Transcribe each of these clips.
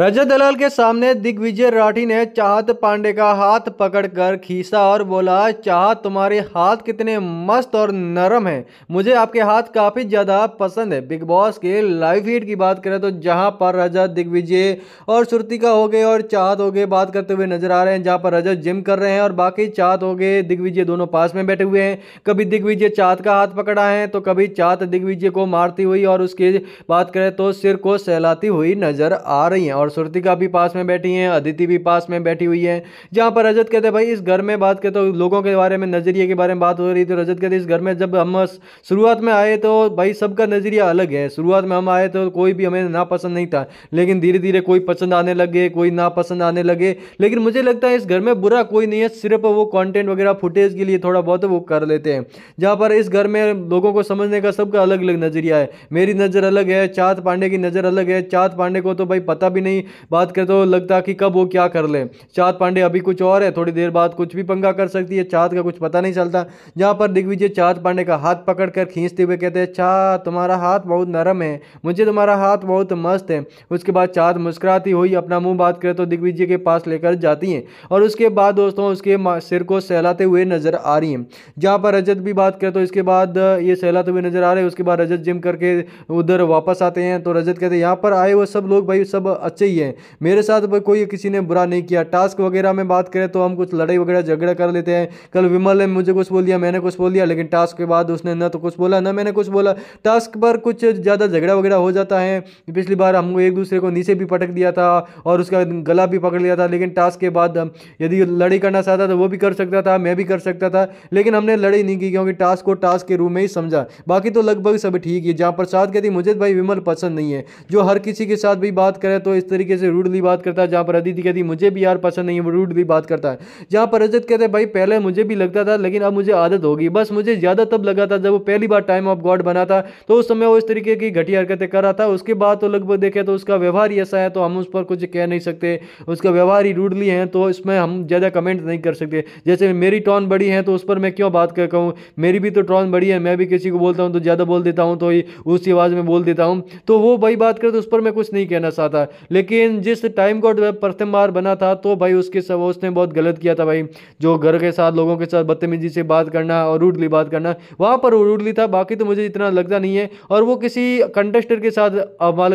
रजत दलाल के सामने दिग्विजय राठी ने चाहत पांडे का हाथ पकड़कर खींचा और बोला चाहत तुम्हारे हाथ कितने मस्त और नरम हैं मुझे आपके हाथ काफ़ी ज़्यादा पसंद है बिग बॉस के लाइव हीट की बात करें तो जहां पर रजत दिग्विजय और श्रुतिका हो गए और चाहत हो गए बात करते हुए नजर आ रहे हैं जहाँ पर रजत जिम कर रहे हैं और बाकी चाहत हो गए दिग्विजय दोनों पास में बैठे हुए हैं कभी दिग्विजय चाहत का हाथ पकड़ा है तो कभी चाहत दिग्विजय को मारती हुई और उसकी बात करें तो सिर को सहलाती हुई नजर आ रही है और और सुरतिका भी पास में बैठी हैं अदिति भी पास में बैठी हुई है जहाँ पर रजत कहते हैं भाई इस घर में बात कहते तो लोगों के बारे में नज़रिए के बारे में बात हो रही तो रजत कहते इस घर में जब हम शुरुआत में आए तो भाई सबका नज़रिया अलग है शुरुआत में हम आए तो कोई भी हमें नापसंद नहीं था लेकिन धीरे धीरे कोई पसंद आने लगे कोई नापसंद आने लगे लेकिन मुझे लगता है इस घर में बुरा कोई नहीं है सिर्फ वो कॉन्टेंट वगैरह फुटेज के लिए थोड़ा बहुत वो कर लेते हैं जहाँ पर इस घर में लोगों को समझने का सबका अलग अलग नज़रिया है मेरी नज़र अलग है चाँद पांडे की नज़र अलग है चाँद पांडे को तो भाई पता भी नहीं बात करें तो लगता कि कब वो क्या कर ले चाँद पांडे अभी कुछ और है थोड़ी देर बाद कुछ भी पंगा कर सकती है चाँद का कुछ पता नहीं चलता जहाँ पर दिग्विजय चाँद पांडे का हाथ पकड़ कर खींचते हुए कहते हैं चा अच्छा, तुम्हारा हाथ बहुत नरम है मुझे तुम्हारा हाथ बहुत मस्त है उसके बाद चाँद मुस्कुराती हुई अपना मुँह बात करे तो दिग्विजय के पास लेकर जाती हैं और उसके बाद दोस्तों उसके सिर को सहलाते हुए नजर आ रही हैं जहाँ पर रजत भी बात करें तो इसके बाद ये सहलाते हुए नजर आ रहे हैं उसके बाद रजत जिम करके उधर वापस आते हैं तो रजत कहते हैं यहाँ पर आए वो सब लोग भाई सब अच्छा बच्चे ही हैं मेरे साथ कोई किसी ने बुरा नहीं किया टास्क वगैरह में बात करें तो हम कुछ लड़ाई वगैरह झगड़ा कर लेते हैं कल विमल ने मुझे कुछ बोल दिया मैंने कुछ बोल दिया लेकिन टास्क के बाद उसने न तो कुछ बोला ना मैंने कुछ बोला टास्क पर कुछ ज़्यादा झगड़ा वगैरह हो जाता है पिछली बार हमको एक दूसरे को नीचे भी पटक दिया था और उसका गला भी पकड़ लिया था लेकिन टास्क के बाद यदि लड़ाई करना चाहता तो वो भी कर सकता था मैं भी कर सकता था लेकिन हमने लड़ाई नहीं की क्योंकि टास्क को टास्क के रूप में ही समझा बाकी तो लगभग सब ठीक है जहाँ पर साथ कहती मुझे तो भाई विमल पसंद नहीं है जो हर किसी के साथ भी बात करें तो इस तरीके से रूडली बात करता है जहाँ पर अदिति कहती मुझे भी यार पसंद नहीं है वो रूडली बात करता है जहाँ पर रजत कहते भाई पहले मुझे भी लगता था लेकिन अब मुझे आदत होगी बस मुझे ज़्यादा तब लगा था जब वो पहली बार टाइम ऑफ गॉड बना था तो उस समय वो इस तरीके की घटिया हरकतें कर रहा था उसके बाद तो लगभग देखे तो उसका व्यवहार ही ऐसा है तो हम उस पर कुछ कह नहीं सकते उसका व्यवहार ही रूडली है तो इसमें हम ज़्यादा कमेंट नहीं कर सकते जैसे मेरी टॉन बड़ी है तो उस पर मैं क्यों बात कर कहूँ मेरी भी तो टॉन बड़ी है मैं भी किसी को बोलता हूँ तो ज़्यादा बोल देता हूँ तो उसी आवाज़ में बोल देता हूँ तो वो भाई बात करें तो उस पर मैं कुछ नहीं कहना चाहता लेकिन लेकिन जिस टाइम कोड प्रथम बार बना था तो भाई उसके सब उसने बहुत गलत किया था भाई जो घर के साथ लोगों के साथ बदतमीजी से बात करना और रूडली बात करना वहाँ पर रूडली था बाकी तो मुझे इतना लगता नहीं है और वो किसी कंटेस्टर के साथ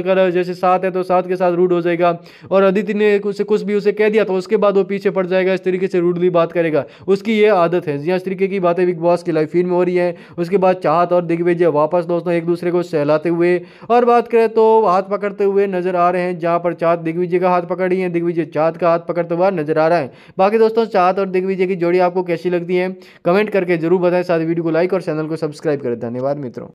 कर जैसे साथ है तो साथ के साथ रूड हो जाएगा और अदिति ने उसे कुछ भी उसे कह दिया तो उसके बाद वो पीछे पड़ जाएगा इस तरीके से रूडली बात करेगा उसकी ये आदत है जी हाँ, इस तरीके की बातें बिग बॉस की लाइफ में हो रही है उसके बाद चाहत और दिग्विजय वापस दोस्तों एक दूसरे को सहलाते हुए और बात करें तो हाथ पकड़ते हुए नजर आ रहे हैं जहाँ पर चाँद दिग्विजय का हाथ पकड़ी है दिग्विजय चाँद का हाथ पकड़ते तो हुआ नजर आ रहा है बाकी दोस्तों चाँद और दिग्विजय की जोड़ी आपको कैसी लगती है कमेंट करके जरूर बताएं साथ वीडियो को लाइक और चैनल को सब्सक्राइब करें धन्यवाद मित्रों